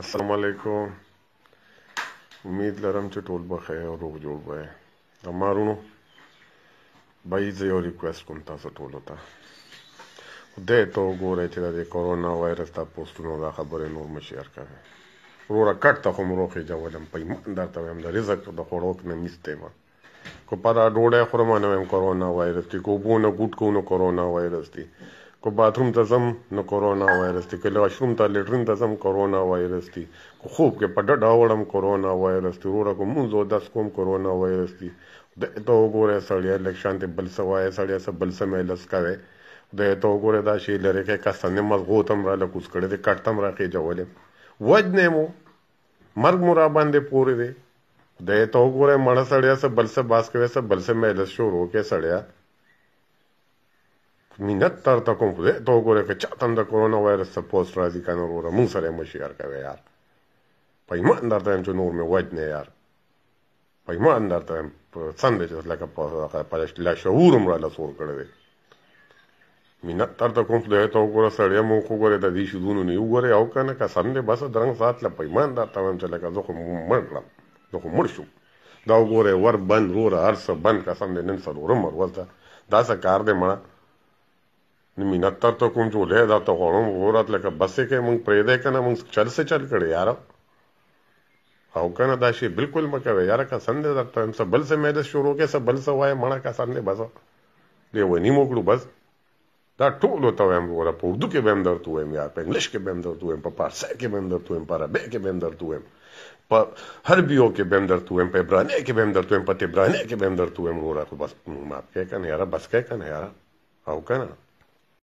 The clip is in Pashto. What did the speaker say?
असलकुम امید لرم چې ټول به ښه او روغ جوړ به یې زما وروڼو بایی زه یو ریکویسټ کوم تاسو ټولو ته خدای ته وګورئ چې د دې کرونا وایرس دا پوسټونه دا خبرې نور مه شیر کوئ وروره کټ ته خو م روخېجه ولم په ایمان درته وایم د رزق د خوړو نه میسته یم کو پر ډوډۍ خورم نه وایم کرونا وایرس دی کو بونه ګوټ کو نو کرونا وایرس دی کو باتھروم ته زم نو کورونا وایرس دی کله واشروم ته لیټرین ته زم کورونا وایرس دی کو خوب کې پډ ډاوړم کورونا وایرس دی وروړه کو مونږ داس کوم کورونا وایرس دی د ته وګوره سړیا الیکشن ته بل سوای سړیا سب بل سمه لسکاوي د ته وګوره دا شی لري کې کسنه مضغوطم را لکوس کړي دي کټم را کې جوړل وجنه مو مرګ مو را باندې پورې دی د ته وګوره مړه سړیا سب بل سه باس کوي سب بل سه مې لس شو روکه سړیا مینت درته کوم خو ته وګوره که چاته هم د کرونا وایرس څه پوست راځي که نه وروره مونږ سره یې مه شیر کوې یار په ایمان درته یم چې نور مې وجنې یار په ایمان درته یم څنګه چې لکه په لاشعور هم راله سور کړی دی مینت درته کوم خدای ته وګوره سړی مو وګوره د دې شیدونو نه وګوره او کنه قسم دې بس درنګ ساتله پیمان درته وایم چې لکه زه خو مړ کړم زه خو مړ شوم دا وګوره ور بند روره هر څه بند قسم دې نن څلورم ورځ ده دا څه کار دی مړه minatartokum julhedatorhonum voratlaka basic e mong pridey کنه مونږ چل سے چل کړي یار او کنه دا شی بالکل مکوي یار کا سند درته هم سبل سے مهده شروع کې سبل سے وای مړه کا سند بس دی ونی موکړو بس دا ټول ته وایم ګوره په اردو کې به هم درته وایم یا په انګلیش کې به هم درته وایم په پارسي کې به هم درته وایم په عربي کې به هم درته وایم په هربیو کې به هم درته وایم په عبراني کې به هم درته وایم په تبراني کې به هم درته وایم ګوره خو بس معاف کې کنه یاره بس کې کنه یاره او کنه